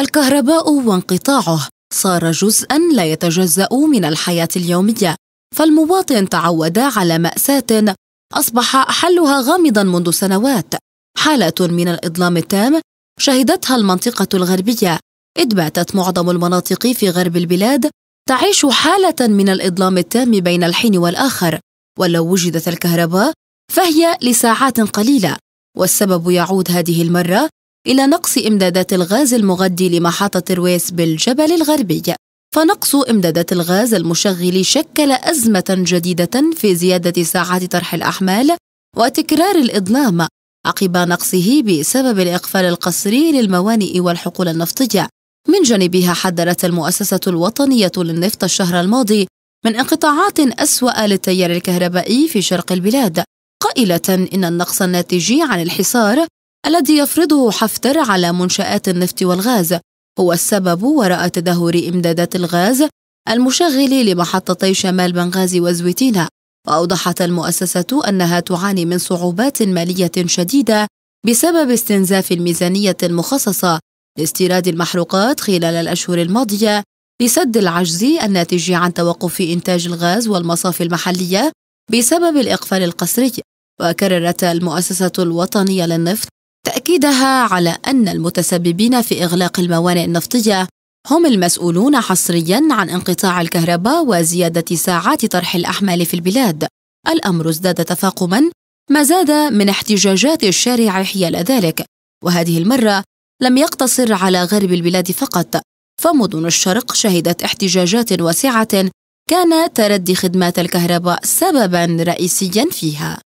الكهرباء وانقطاعه صار جزءا لا يتجزا من الحياه اليوميه فالمواطن تعود على ماساه اصبح حلها غامضا منذ سنوات حاله من الاظلام التام شهدتها المنطقه الغربيه اذ باتت معظم المناطق في غرب البلاد تعيش حاله من الاظلام التام بين الحين والاخر ولو وجدت الكهرباء فهي لساعات قليله والسبب يعود هذه المره إلى نقص إمدادات الغاز المغذي لمحطة رويس بالجبل الغربي فنقص إمدادات الغاز المشغل شكل أزمة جديدة في زيادة ساعات طرح الأحمال وتكرار الإظلام عقب نقصه بسبب الإقفال القسري للموانئ والحقول النفطية من جانبها حذرت المؤسسة الوطنية للنفط الشهر الماضي من انقطاعات أسوأ للتيار الكهربائي في شرق البلاد قائلة إن النقص الناتج عن الحصار الذي يفرضه حفتر على منشآت النفط والغاز هو السبب وراء تدهور إمدادات الغاز المشغل لمحطتي شمال بنغازي وزويتينا وأوضحت المؤسسة أنها تعاني من صعوبات مالية شديدة بسبب استنزاف الميزانية المخصصة لاستيراد المحروقات خلال الأشهر الماضية لسد العجز الناتج عن توقف إنتاج الغاز والمصافي المحلية بسبب الإقفال القسري وكررت المؤسسة الوطنية للنفط تأكيدها على أن المتسببين في إغلاق الموانئ النفطية هم المسؤولون حصريا عن انقطاع الكهرباء وزيادة ساعات طرح الأحمال في البلاد الأمر ازداد تفاقما ما زاد من احتجاجات الشارع حيال ذلك وهذه المرة لم يقتصر على غرب البلاد فقط فمدن الشرق شهدت احتجاجات واسعة كان تردي خدمات الكهرباء سببا رئيسيا فيها